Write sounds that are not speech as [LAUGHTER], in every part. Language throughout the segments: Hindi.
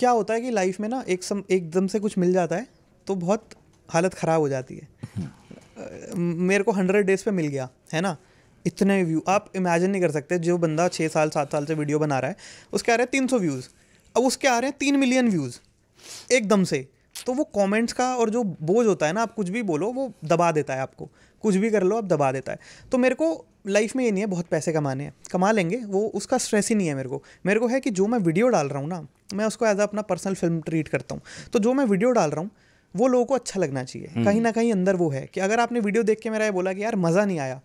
क्या होता है कि लाइफ में ना एक सम एकदम से कुछ मिल जाता है तो बहुत हालत ख़राब हो जाती है मेरे को हंड्रेड डेज पे मिल गया है ना इतने व्यू आप इमेजिन नहीं कर सकते जो बंदा छः साल सात साल से वीडियो बना रहा है उसके आ रहे हैं तीन सौ व्यूज़ अब उसके आ रहे हैं तीन मिलियन व्यूज़ एकदम से तो वो कमेंट्स का और जो बोझ होता है ना आप कुछ भी बोलो वो दबा देता है आपको कुछ भी कर लो आप दबा देता है तो मेरे को लाइफ में ये नहीं है बहुत पैसे कमाने हैं कमा लेंगे वो उसका स्ट्रेस ही नहीं है मेरे को मेरे को है कि जो मैं वीडियो डाल रहा हूँ ना मैं उसको एज अपना पर्सनल फिल्म ट्रीट करता हूँ तो जो मैं वीडियो डाल रहा हूँ वो लोगों को अच्छा लगना चाहिए हम्म। कहीं ना कहीं अंदर वो है कि अगर आपने वीडियो देख के मेरा ये बोला कि यार मज़ा नहीं आया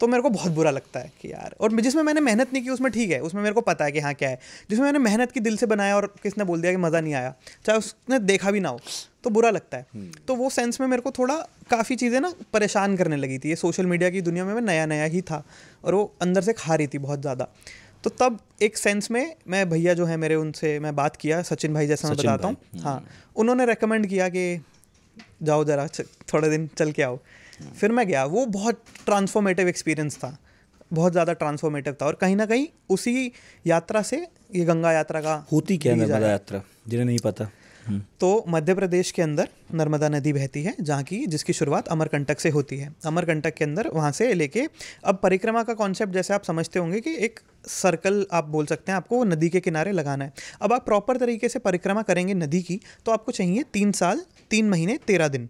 तो मेरे को बहुत बुरा लगता है कि यार और जिसमें मैंने मेहनत नहीं की उसमें ठीक है उसमें मेरे को पता है कि हाँ क्या है जिसमें मैंने मेहनत की दिल से बनाया और किसने बोल दिया कि मज़ा नहीं आया चाहे उसने देखा भी ना हो तो बुरा लगता है हम्म। तो वो सेंस में मेरे को थोड़ा काफ़ी चीज़ें ना परेशान करने लगी थी ये सोशल मीडिया की दुनिया में मैं नया नया ही था और वो अंदर से खा रही थी बहुत ज़्यादा तो तब एक सेंस में मैं भैया जो है मेरे उनसे मैं बात किया सचिन भाई जैसा मैं बताता हूँ हम्म। हाँ उन्होंने रेकमेंड किया कि जाओ ज़रा थोड़े दिन चल के आओ हाँ। फिर मैं गया वो बहुत ट्रांसफॉर्मेटिव एक्सपीरियंस था बहुत ज़्यादा ट्रांसफॉर्मेटिव था और कहीं ना कहीं उसी यात्रा से ये गंगा यात्रा का होती क्या नर्मदा यात्रा जिन्हें नहीं पता हम्म। तो मध्य प्रदेश के अंदर नर्मदा नदी बहती है जहाँ की जिसकी शुरुआत अमरकंटक से होती है अमरकंटक के अंदर वहाँ से लेके अब परिक्रमा का कॉन्सेप्ट जैसे आप समझते होंगे कि एक सर्कल आप बोल सकते हैं आपको नदी के किनारे लगाना है अब आप प्रॉपर तरीके से परिक्रमा करेंगे नदी की तो आपको चाहिए तीन साल तीन महीने तेरह दिन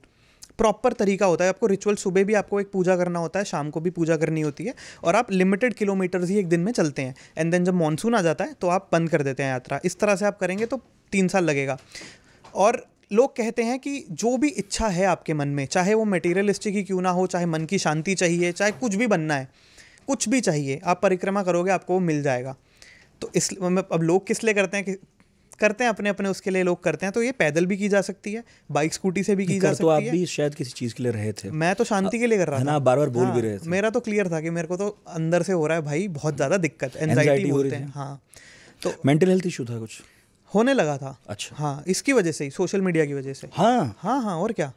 प्रॉपर तरीका होता है आपको रिचुअल सुबह भी आपको एक पूजा करना होता है शाम को भी पूजा करनी होती है और आप लिमिटेड किलोमीटर्स ही एक दिन में चलते हैं एंड देन जब मानसून आ जाता है तो आप बंद कर देते हैं यात्रा इस तरह से आप करेंगे तो तीन साल लगेगा और लोग कहते हैं कि जो भी इच्छा है आपके मन में चाहे वो मटेरियलिस्टिक ही क्यों ना हो चाहे मन की शांति चाहिए चाहे कुछ भी बनना है कुछ भी चाहिए आप परिक्रमा करोगे आपको वो मिल जाएगा तो इस मतलब अब लोग किस लिए करते हैं कि करते हैं अपने अपने उसके लिए लोग करते हैं तो ये पैदल भी की जा सकती है बाइक स्कूटी से भी की जा तो सकती है तो आप भी शायद किसी चीज़ के लिए रहे थे मैं तो शांति के लिए कर रहा था बार बार बोल भी हाँ, रहे थे मेरा तो क्लियर था कि मेरे को तो अंदर से हो रहा है भाई बहुत ज़्यादा दिक्कत एनजाइटी बोलते हैं हाँ तो मेंटल हेल्थ इशू था कुछ होने लगा था अच्छा हाँ इसकी वजह से ही सोशल मीडिया की वजह से हाँ हाँ हाँ और क्या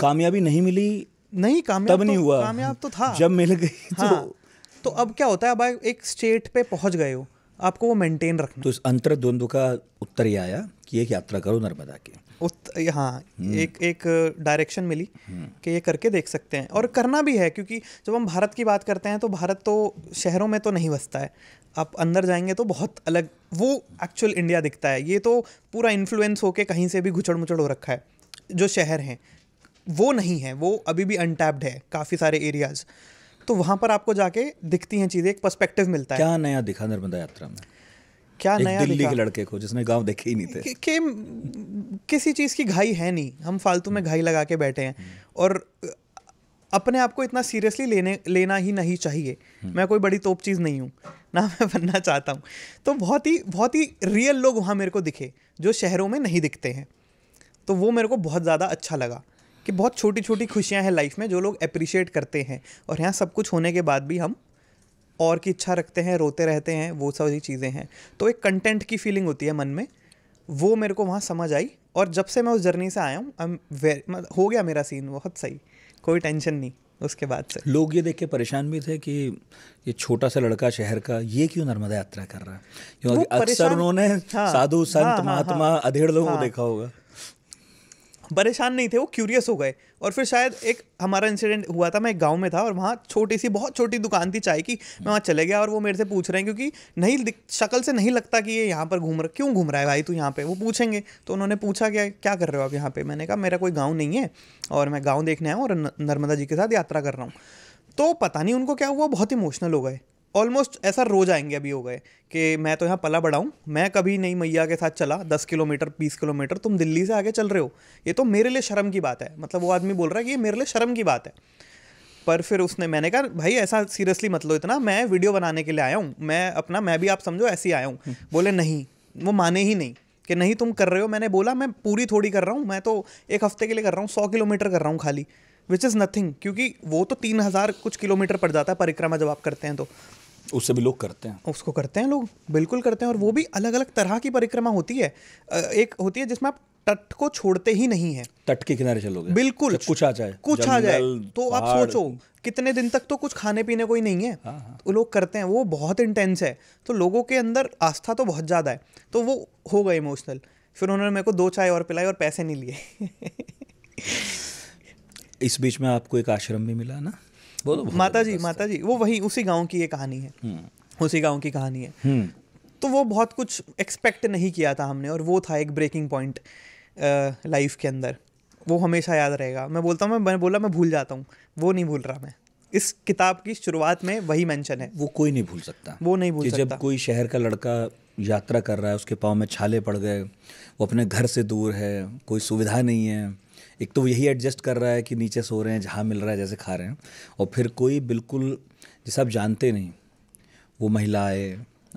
कामयाबी नहीं मिली नहीं कामयाब नहीं तो हुआ कामयाब तो था जब मिल गई हाँ, तो, तो अब क्या होता है अब एक स्टेट पे पहुंच गए हो आपको वो मेंटेन रखना तो इस अंतर द्वंद्व का उत्तर ये आया कि एक यात्रा करो नर्मदा की उत, हाँ एक एक डायरेक्शन मिली हम्म। कि ये करके देख सकते हैं और करना भी है क्योंकि जब हम भारत की बात करते हैं तो भारत तो शहरों में तो नहीं बसता है आप अंदर जाएंगे तो बहुत अलग वो एक्चुअल इंडिया दिखता है ये तो पूरा इन्फ्लुएंस होके कहीं से भी घुचड़ मुचड़ हो रखा है जो शहर हैं वो नहीं है वो अभी भी अनटैप्ड है काफ़ी सारे एरियाज़ तो वहाँ पर आपको जाके दिखती हैं चीज़ें एक पर्सपेक्टिव मिलता है क्या नया दिखा नर्मदा यात्रा में क्या नया दिल्ली के लड़के को जिसने गांव देखे ही नहीं थे कि, किसी चीज़ की घाई है नहीं हम फालतू में घाई लगा के बैठे हैं और अपने आप को इतना सीरियसली लेने लेना ही नहीं चाहिए हम्म। मैं कोई बड़ी तोप चीज़ नहीं हूँ [LAUGHS] ना मैं बनना चाहता हूँ तो बहुत ही बहुत ही रियल लोग वहाँ मेरे को दिखे जो शहरों में नहीं दिखते हैं तो वो मेरे को बहुत ज़्यादा अच्छा लगा कि बहुत छोटी छोटी खुशियाँ हैं लाइफ में जो लोग अप्रिशिएट करते हैं और यहाँ सब कुछ होने के बाद भी हम और की इच्छा रखते हैं रोते रहते हैं वो सारी चीज़ें हैं तो एक कंटेंट की फीलिंग होती है मन में वो मेरे को वहाँ समझ आई और जब से मैं उस जर्नी से आया हूँ आई हो गया मेरा सीन बहुत सही कोई टेंशन नहीं उसके बाद से लोग ये देख के परेशान भी थे कि ये छोटा सा लड़का शहर का ये क्यों नर्मदा यात्रा कर रहा है क्योंकि अक्सर उन्होंने हाँ, साधु संत हाँ, हाँ, हाँ महात्मा हाँ, अधेड़ लोगों हाँ, देखा होगा परेशान नहीं थे वो क्यूरियस हो गए और फिर शायद एक हमारा इंसिडेंट हुआ था मैं एक गांव में था और वहाँ छोटी सी बहुत छोटी दुकान थी चाय की मैं वहाँ चले गया और वो मेरे से पूछ रहे हैं क्योंकि नहीं शक्ल से नहीं लगता कि ये यहाँ पर घूम रहा क्यों घूम रहा है भाई तू यहाँ पे वो पूछेंगे तो उन्होंने पूछा क्या क्या कर रहे हो आप यहाँ पे मैंने कहा मेरा कोई गाँव नहीं है और मैं गाँव देखने आया हूँ और नर्मदा जी के साथ यात्रा कर रहा हूँ तो पता नहीं उनको क्या हुआ बहुत इमोशनल हो गए ऑलमोस्ट ऐसा रोज आएंगे अभी हो गए कि मैं तो यहाँ पला बढ़ाऊँ मैं कभी नहीं मैया के साथ चला दस किलोमीटर बीस किलोमीटर तुम दिल्ली से आगे चल रहे हो ये तो मेरे लिए शर्म की बात है मतलब वो आदमी बोल रहा है कि ये मेरे लिए शर्म की बात है पर फिर उसने मैंने कहा भाई ऐसा सीरियसली मतलब इतना मैं वीडियो बनाने के लिए आया हूँ मैं अपना मैं भी आप समझो ऐसे ही आया हूँ हम्म। बोले नहीं वो माने ही नहीं कि नहीं तुम कर रहे हो मैंने बोला मैं पूरी थोड़ी कर रहा हूँ मैं तो एक हफ्ते के लिए कर रहा हूँ सौ किलोमीटर कर रहा हूँ खाली विच इज़ नथिंग क्योंकि वो तो तीन हज़ार कुछ किलोमीटर पड़ जाता है परिक्रमा जब आप करते हैं तो उससे भी लोग करते हैं उसको करते हैं लोग बिल्कुल करते हैं और वो भी अलग अलग तरह की परिक्रमा होती है एक होती है जिसमें आप तट को छोड़ते ही नहीं है तट के किनारे चलोगे बिल्कुल कुछ आ जाए कुछ आ जाए तो आप सोचो कितने दिन तक तो कुछ खाने पीने को ही नहीं है हाँ, हाँ तो लोग करते हैं वो बहुत इंटेंस है तो लोगों के अंदर आस्था तो बहुत ज़्यादा है तो वो हो गए इमोशनल फिर उन्होंने मेरे को दो चाय और पिलाई और पैसे नहीं लिए इस बीच में आपको एक आश्रम भी मिला ना बोलो माता जी माता जी वो वही उसी गाँव की ये कहानी है हम्म। उसी गाँव की कहानी है हम्म। तो वो बहुत कुछ एक्सपेक्ट नहीं किया था हमने और वो था एक ब्रेकिंग पॉइंट लाइफ के अंदर वो हमेशा याद रहेगा मैं बोलता हूँ मैं मैंने बोला मैं भूल जाता हूँ वो नहीं भूल रहा मैं इस किताब की शुरुआत में वही मेंशन है वो कोई नहीं भूल सकता वो नहीं भूल सकता जब कोई शहर का लड़का यात्रा कर रहा है उसके पाँव में छाले पड़ गए वो अपने घर से दूर है कोई सुविधा नहीं है एक तो यही एडजस्ट कर रहा है कि नीचे सो रहे हैं जहाँ मिल रहा है जैसे खा रहे हैं और फिर कोई बिल्कुल जैसे आप जानते नहीं वो महिला आए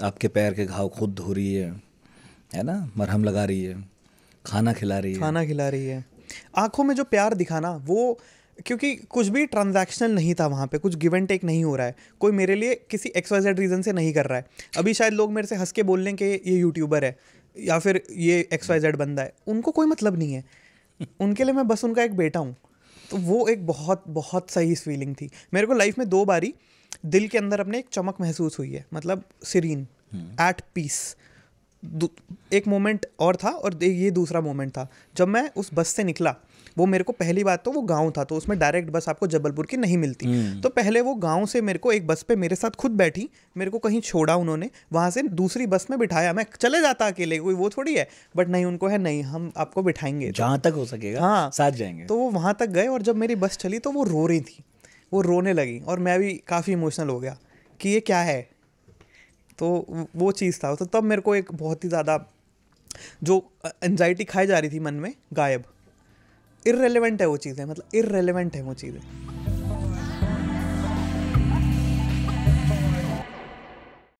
आपके पैर के घाव खुद धो रही है है ना मरहम लगा रही है खाना खिला रही है खाना खिला रही है आंखों में जो प्यार दिखाना वो क्योंकि कुछ भी ट्रांजैक्शनल नहीं था वहाँ पे कुछ गिव एंड टेक नहीं हो रहा है कोई मेरे लिए किसी एक्स वाई जेड रीज़न से नहीं कर रहा है अभी शायद लोग मेरे से हंस के बोल लें कि ये यूट्यूबर है या फिर ये एक्स वाई जेड बंदा है उनको कोई मतलब नहीं है उनके लिए मैं बस उनका एक बेटा हूँ तो वो एक बहुत बहुत सही फीलिंग थी मेरे को लाइफ में दो बारी दिल के अंदर अपने एक चमक महसूस हुई है मतलब सिरीन एट पीस एक मोमेंट और था और ये दूसरा मोमेंट था जब मैं उस बस से निकला वो मेरे को पहली बात तो वो गांव था तो उसमें डायरेक्ट बस आपको जबलपुर की नहीं मिलती हम्म। तो पहले वो गांव से मेरे को एक बस पे मेरे साथ खुद बैठी मेरे को कहीं छोड़ा उन्होंने वहाँ से दूसरी बस में बिठाया मैं चले जाता अकेले कोई वो थोड़ी है बट नहीं उनको है नहीं हम आपको बिठाएंगे जहाँ तक हो सकेगा हाँ साथ जाएंगे तो वो वहाँ तक गए और जब मेरी बस चली तो वो रो रही थी वो रोने लगी और मैं भी काफ़ी इमोशनल हो गया कि ये क्या है तो वो चीज़ था तो तब मेरे को एक बहुत ही ज़्यादा जो एनजाइटी खाई जा रही थी मन में गायब इरेलीवेंट है वो चीज़ें मतलब इरेलीवेंट है वो चीज़ें